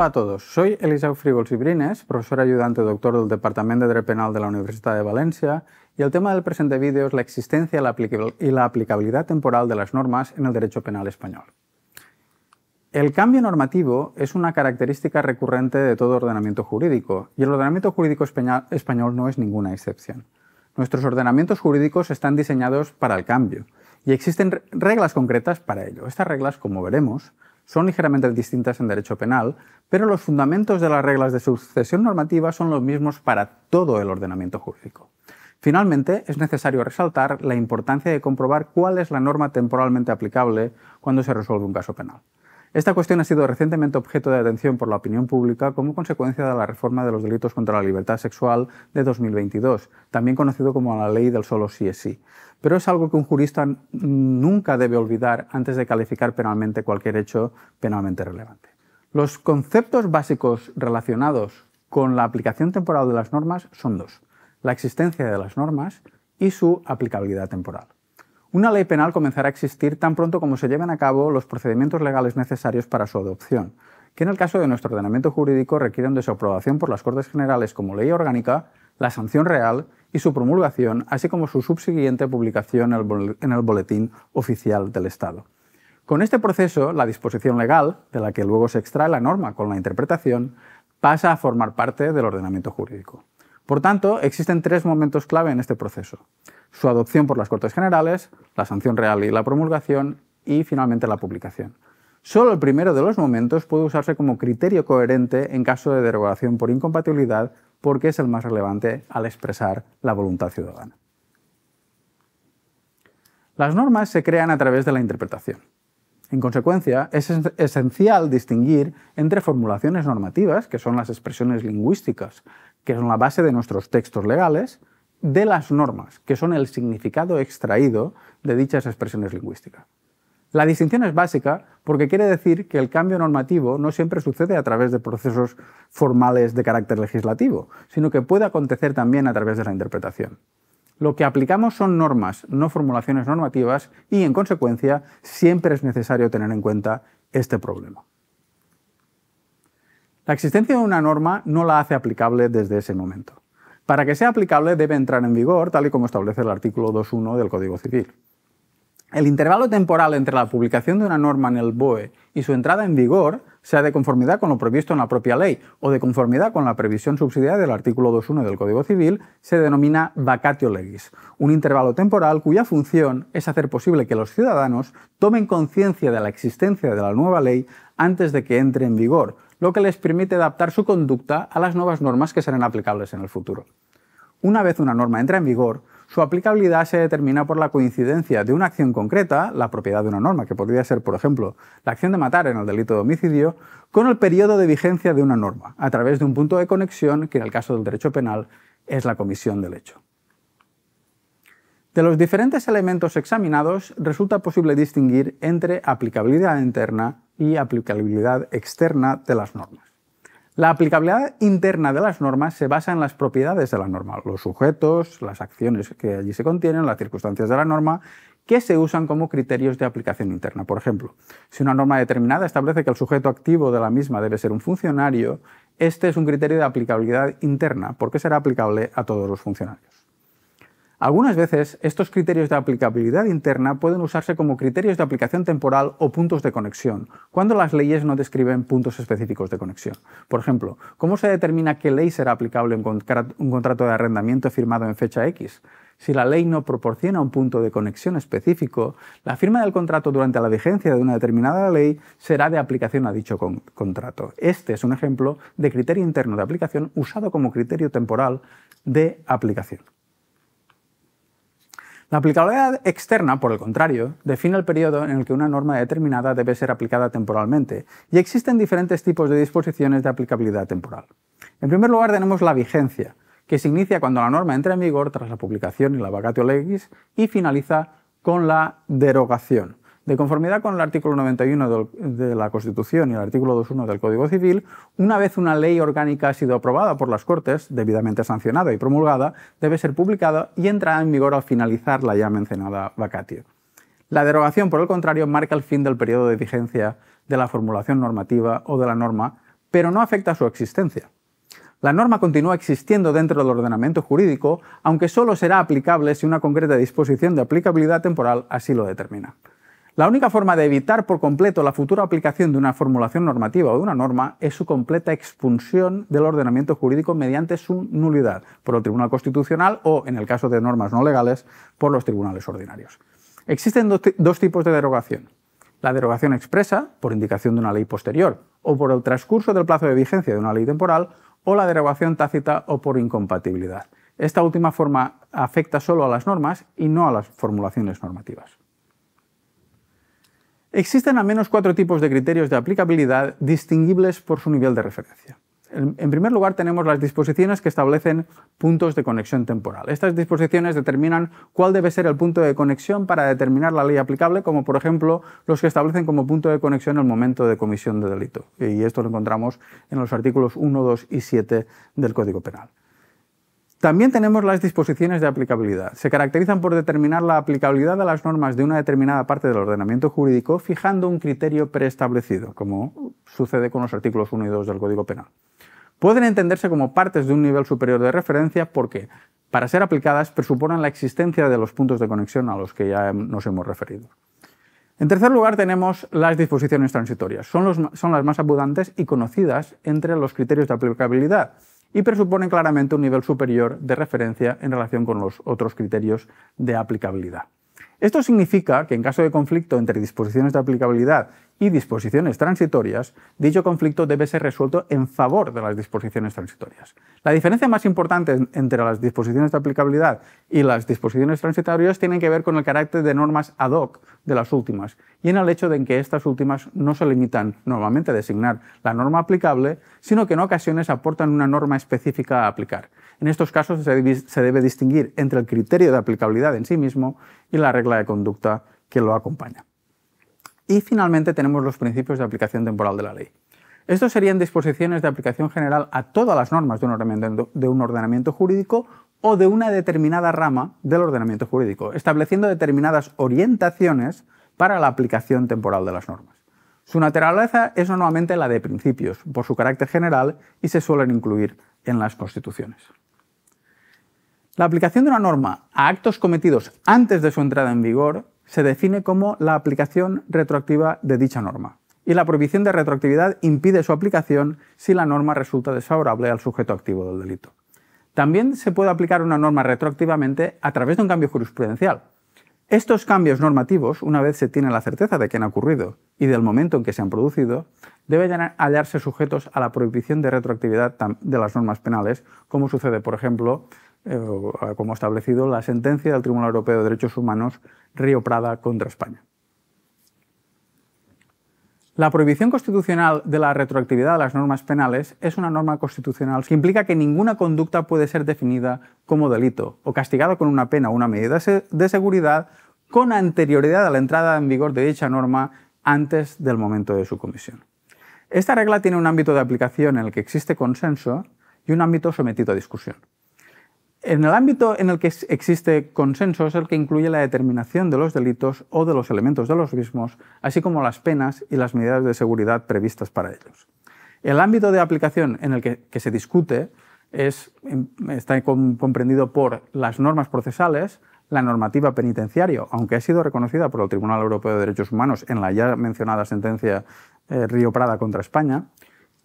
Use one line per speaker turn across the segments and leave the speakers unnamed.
Hola a todos, soy Elisa Frigols Sibrines, Brines, profesor ayudante doctor del Departamento de Derecho Penal de la Universidad de Valencia, y el tema del presente vídeo es la existencia y la aplicabilidad temporal de las normas en el derecho penal español. El cambio normativo es una característica recurrente de todo ordenamiento jurídico, y el ordenamiento jurídico español no es ninguna excepción. Nuestros ordenamientos jurídicos están diseñados para el cambio, y existen reglas concretas para ello. Estas reglas, como veremos, son ligeramente distintas en derecho penal, pero los fundamentos de las reglas de sucesión normativa son los mismos para todo el ordenamiento jurídico. Finalmente, es necesario resaltar la importancia de comprobar cuál es la norma temporalmente aplicable cuando se resuelve un caso penal. Esta cuestión ha sido recientemente objeto de atención por la opinión pública como consecuencia de la reforma de los delitos contra la libertad sexual de 2022, también conocido como la ley del solo sí es sí. Pero es algo que un jurista nunca debe olvidar antes de calificar penalmente cualquier hecho penalmente relevante. Los conceptos básicos relacionados con la aplicación temporal de las normas son dos, la existencia de las normas y su aplicabilidad temporal. Una ley penal comenzará a existir tan pronto como se lleven a cabo los procedimientos legales necesarios para su adopción, que en el caso de nuestro ordenamiento jurídico requieren de su aprobación por las Cortes Generales como ley orgánica, la sanción real y su promulgación, así como su subsiguiente publicación en el Boletín Oficial del Estado. Con este proceso, la disposición legal, de la que luego se extrae la norma con la interpretación, pasa a formar parte del ordenamiento jurídico. Por tanto, existen tres momentos clave en este proceso su adopción por las Cortes Generales, la sanción real y la promulgación, y finalmente la publicación. Solo el primero de los momentos puede usarse como criterio coherente en caso de derogación por incompatibilidad porque es el más relevante al expresar la voluntad ciudadana. Las normas se crean a través de la interpretación. En consecuencia, es esencial distinguir entre formulaciones normativas, que son las expresiones lingüísticas, que son la base de nuestros textos legales, de las normas, que son el significado extraído de dichas expresiones lingüísticas. La distinción es básica porque quiere decir que el cambio normativo no siempre sucede a través de procesos formales de carácter legislativo, sino que puede acontecer también a través de la interpretación. Lo que aplicamos son normas, no formulaciones normativas, y en consecuencia siempre es necesario tener en cuenta este problema. La existencia de una norma no la hace aplicable desde ese momento para que sea aplicable debe entrar en vigor tal y como establece el artículo 2.1 del Código Civil. El intervalo temporal entre la publicación de una norma en el BOE y su entrada en vigor sea de conformidad con lo previsto en la propia ley o de conformidad con la previsión subsidiaria del artículo 2.1 del Código Civil, se denomina vacatio legis, un intervalo temporal cuya función es hacer posible que los ciudadanos tomen conciencia de la existencia de la nueva ley antes de que entre en vigor, lo que les permite adaptar su conducta a las nuevas normas que serán aplicables en el futuro. Una vez una norma entra en vigor, su aplicabilidad se determina por la coincidencia de una acción concreta, la propiedad de una norma, que podría ser, por ejemplo, la acción de matar en el delito de homicidio, con el periodo de vigencia de una norma, a través de un punto de conexión que en el caso del derecho penal es la comisión del hecho. De los diferentes elementos examinados resulta posible distinguir entre aplicabilidad interna y aplicabilidad externa de las normas. La aplicabilidad interna de las normas se basa en las propiedades de la norma, los sujetos, las acciones que allí se contienen, las circunstancias de la norma, que se usan como criterios de aplicación interna. Por ejemplo, si una norma determinada establece que el sujeto activo de la misma debe ser un funcionario, este es un criterio de aplicabilidad interna, porque será aplicable a todos los funcionarios. Algunas veces estos criterios de aplicabilidad interna pueden usarse como criterios de aplicación temporal o puntos de conexión, cuando las leyes no describen puntos específicos de conexión. Por ejemplo, ¿cómo se determina qué ley será aplicable en un contrato de arrendamiento firmado en fecha X? Si la ley no proporciona un punto de conexión específico, la firma del contrato durante la vigencia de una determinada ley será de aplicación a dicho contrato. Este es un ejemplo de criterio interno de aplicación usado como criterio temporal de aplicación. La aplicabilidad externa, por el contrario, define el periodo en el que una norma determinada debe ser aplicada temporalmente, y existen diferentes tipos de disposiciones de aplicabilidad temporal. En primer lugar tenemos la vigencia, que se inicia cuando la norma entra en vigor tras la publicación y la vacatio legis y finaliza con la derogación. De conformidad con el artículo 91 de la Constitución y el artículo 2.1 del Código Civil, una vez una ley orgánica ha sido aprobada por las Cortes, debidamente sancionada y promulgada, debe ser publicada y entrará en vigor al finalizar la ya mencionada vacatio. La derogación, por el contrario, marca el fin del periodo de vigencia de la formulación normativa o de la norma, pero no afecta a su existencia. La norma continúa existiendo dentro del ordenamiento jurídico, aunque solo será aplicable si una concreta disposición de aplicabilidad temporal así lo determina. La única forma de evitar por completo la futura aplicación de una formulación normativa o de una norma es su completa expulsión del ordenamiento jurídico mediante su nulidad por el Tribunal Constitucional o, en el caso de normas no legales, por los tribunales ordinarios. Existen dos, tipos de derogación. La derogación expresa, por indicación de una ley posterior, o por el transcurso del plazo de vigencia de una ley temporal, o la derogación tácita o por incompatibilidad. Esta última forma afecta solo a las normas y no a las formulaciones normativas. Existen al menos cuatro tipos de criterios de aplicabilidad distinguibles por su nivel de referencia. En primer lugar, tenemos las disposiciones que establecen puntos de conexión temporal. Estas disposiciones determinan cuál debe ser el punto de conexión para determinar la ley aplicable, como por ejemplo los que establecen como punto de conexión el momento de comisión de delito. Y esto lo encontramos en los artículos 1, 2 y 7 del Código Penal. También tenemos las disposiciones de aplicabilidad. Se caracterizan por determinar la aplicabilidad de las normas de una determinada parte del ordenamiento jurídico fijando un criterio preestablecido, como sucede con los artículos 1 y 2 del Código Penal. Pueden entenderse como partes de un nivel superior de referencia porque, para ser aplicadas, presuponen la existencia de los puntos de conexión a los que ya nos hemos referido. En tercer lugar tenemos las disposiciones transitorias. Son, son las más abundantes y conocidas entre los criterios de aplicabilidad y presupone claramente un nivel superior de referencia en relación con los otros criterios de aplicabilidad. Esto significa que en caso de conflicto entre disposiciones de aplicabilidad y disposiciones transitorias, dicho conflicto debe ser resuelto en favor de las disposiciones transitorias. La diferencia más importante entre las disposiciones de aplicabilidad y las disposiciones transitorias tiene que ver con el carácter de normas ad hoc de las últimas y en el hecho de que estas últimas no se limitan normalmente a designar la norma aplicable, sino que en ocasiones aportan una norma específica a aplicar. En estos casos se debe distinguir entre el criterio de aplicabilidad en sí mismo y la regla de conducta que lo acompaña. Y finalmente tenemos los principios de aplicación temporal de la ley. Estos serían disposiciones de aplicación general a todas las normas de un ordenamiento, jurídico o de una determinada rama del ordenamiento jurídico, estableciendo determinadas orientaciones para la aplicación temporal de las normas. Su naturaleza es normalmente la de principios, por su carácter general, y se suelen incluir en las constituciones. La aplicación de una norma a actos cometidos antes de su entrada en vigor se define como la aplicación retroactiva de dicha norma. Y la prohibición de retroactividad impide su aplicación si la norma resulta desfavorable al sujeto activo del delito. También se puede aplicar una norma retroactivamente a través de un cambio jurisprudencial. Estos cambios normativos, una vez se tiene la certeza de que han ocurrido y del momento en que se han producido, deben hallarse sujetos a la prohibición de retroactividad de las normas penales, como sucede, por ejemplo, eh, como ha establecido la sentencia del Tribunal Europeo de Derechos Humanos Río Prada contra España. La prohibición constitucional de la retroactividad de las normas penales es una norma constitucional que implica que ninguna conducta puede ser definida como delito o castigada con una pena o una medida de seguridad con anterioridad a la entrada en vigor de dicha norma antes del momento de su comisión. Esta regla tiene un ámbito de aplicación en el que existe consenso y un ámbito sometido a discusión. En el ámbito en el que existe consenso es el que incluye la determinación de los delitos o de los elementos de los mismos, así como las penas y las medidas de seguridad previstas para ellos. El ámbito de aplicación en el que, se discute em, está comprendido por las normas procesales, la normativa penitenciaria, aunque ha sido reconocida por el Tribunal Europeo de Derechos Humanos en la ya mencionada sentencia eh, Río Prada contra España,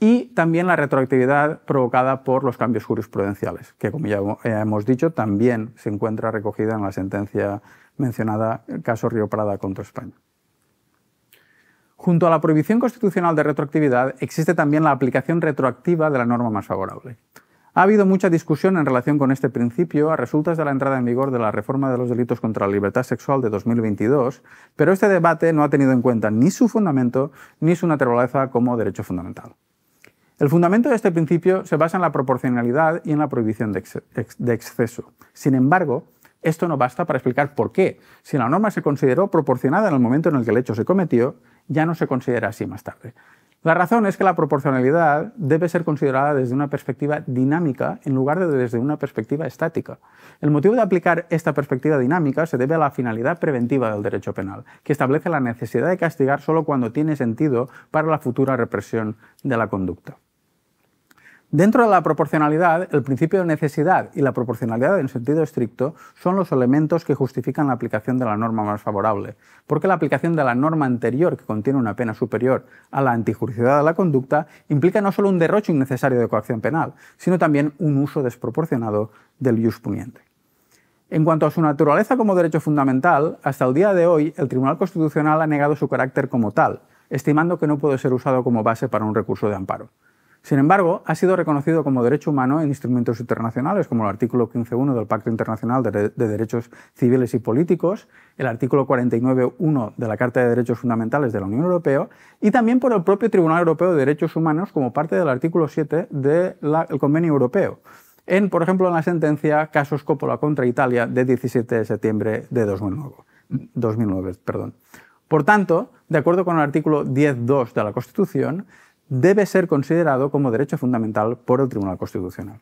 y también la retroactividad provocada por los cambios jurisprudenciales, que como ya hemos dicho, también se encuentra recogida en la sentencia mencionada, el caso Río Prada contra España. Junto a la prohibición constitucional de retroactividad, existe también la aplicación retroactiva de la norma más favorable. Ha habido mucha discusión en relación con este principio a resultas de la entrada en vigor de la reforma de los delitos contra la libertad sexual de 2022, pero este debate no ha tenido en cuenta ni su fundamento ni su naturaleza como derecho fundamental. El fundamento de este principio se basa en la proporcionalidad y en la prohibición de, exceso. Sin embargo, esto no basta para explicar por qué, si la norma se consideró proporcionada en el momento en el que el hecho se cometió, ya no se considera así más tarde. La razón es que la proporcionalidad debe ser considerada desde una perspectiva dinámica en lugar de desde una perspectiva estática. El motivo de aplicar esta perspectiva dinámica se debe a la finalidad preventiva del derecho penal, que establece la necesidad de castigar solo cuando tiene sentido para la futura represión de la conducta. Dentro de la proporcionalidad, el principio de necesidad y la proporcionalidad en sentido estricto son los elementos que justifican la aplicación de la norma más favorable, porque la aplicación de la norma anterior que contiene una pena superior a la antijuricidad de la conducta implica no solo un derroche innecesario de coacción penal, sino también un uso desproporcionado del jus puniente. En cuanto a su naturaleza como derecho fundamental, hasta el día de hoy el Tribunal Constitucional ha negado su carácter como tal, estimando que no puede ser usado como base para un recurso de amparo. Sin embargo, ha sido reconocido como derecho humano en instrumentos internacionales, como el artículo 15.1 del Pacto Internacional de, Derechos Civiles y Políticos, el artículo 49.1 de la Carta de Derechos Fundamentales de la Unión Europea y también por el propio Tribunal Europeo de Derechos Humanos como parte del artículo 7 del Convenio Europeo. En, por ejemplo, en la sentencia Casos Coppola contra Italia de 17 de septiembre de 2009. 2009 perdón. Por tanto, de acuerdo con el artículo 10.2 de la Constitución, debe ser considerado como derecho fundamental por el Tribunal Constitucional.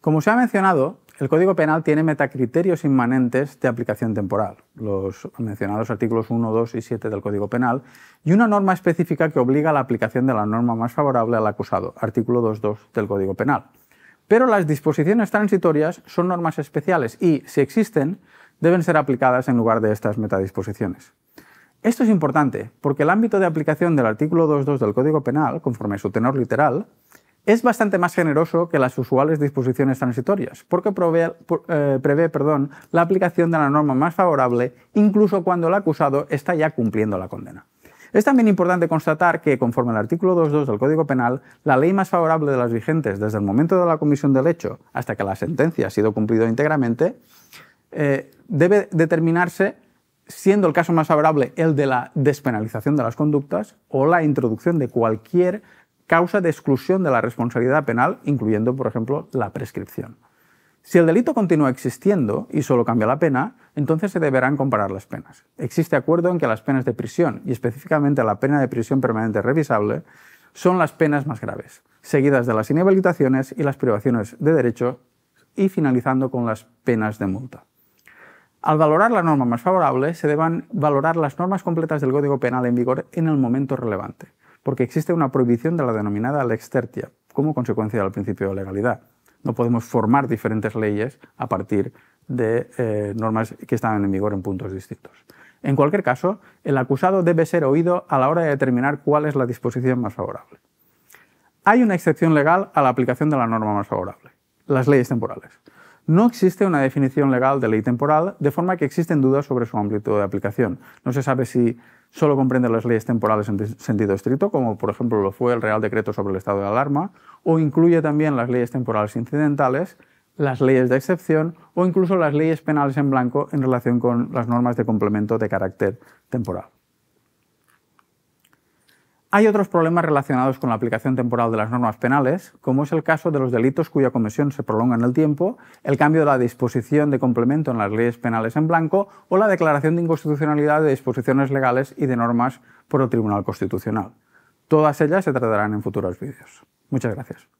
Como se ha mencionado, el Código Penal tiene metacriterios inmanentes de aplicación temporal, los mencionados artículos 1, 2 y 7 del Código Penal, y una norma específica que obliga a la aplicación de la norma más favorable al acusado, artículo 2.2 del Código Penal. Pero las disposiciones transitorias son normas especiales y, si existen, deben ser aplicadas en lugar de estas metadisposiciones. Esto es importante porque el ámbito de aplicación del artículo 2.2 del Código Penal, conforme a su tenor literal, es bastante más generoso que las usuales disposiciones transitorias, porque eh, prevé perdón, la aplicación de la norma más favorable incluso cuando el acusado está ya cumpliendo la condena. Es también importante constatar que, conforme al artículo 2.2 del Código Penal, la ley más favorable de las vigentes desde el momento de la comisión del hecho hasta que la sentencia ha sido cumplida íntegramente, eh, debe determinarse siendo el caso más favorable el de la despenalización de las conductas o la introducción de cualquier causa de exclusión de la responsabilidad penal, incluyendo, por ejemplo, la prescripción. Si el delito continúa existiendo y solo cambia la pena, entonces se deberán comparar las penas. Existe acuerdo en que las penas de prisión, y específicamente la pena de prisión permanente revisable, son las penas más graves, seguidas de las inhabilitaciones y las privaciones de derecho y finalizando con las penas de multa. Al valorar la norma más favorable, se deben valorar las normas completas del Código Penal en vigor en el momento relevante, porque existe una prohibición de la denominada lex tertia, como consecuencia del principio de legalidad. No podemos formar diferentes leyes a partir de eh, normas que están en vigor en puntos distintos. En cualquier caso, el acusado debe ser oído a la hora de determinar cuál es la disposición más favorable. Hay una excepción legal a la aplicación de la norma más favorable, las leyes temporales. No existe una definición legal de ley temporal, de forma que existen dudas sobre su amplitud de aplicación. No se sabe si solo comprende las leyes temporales en sentido estricto, como por ejemplo lo fue el Real Decreto sobre el estado de alarma, o incluye también las leyes temporales incidentales, las leyes de excepción o incluso las leyes penales en blanco en relación con las normas de complemento de carácter temporal. Hay otros problemas relacionados con la aplicación temporal de las normas penales, como es el caso de los delitos cuya comisión se prolonga en el tiempo, el cambio de la disposición de complemento en las leyes penales en blanco o la declaración de inconstitucionalidad de disposiciones legales y de normas por el Tribunal Constitucional. Todas ellas se tratarán en futuros vídeos. Muchas gracias.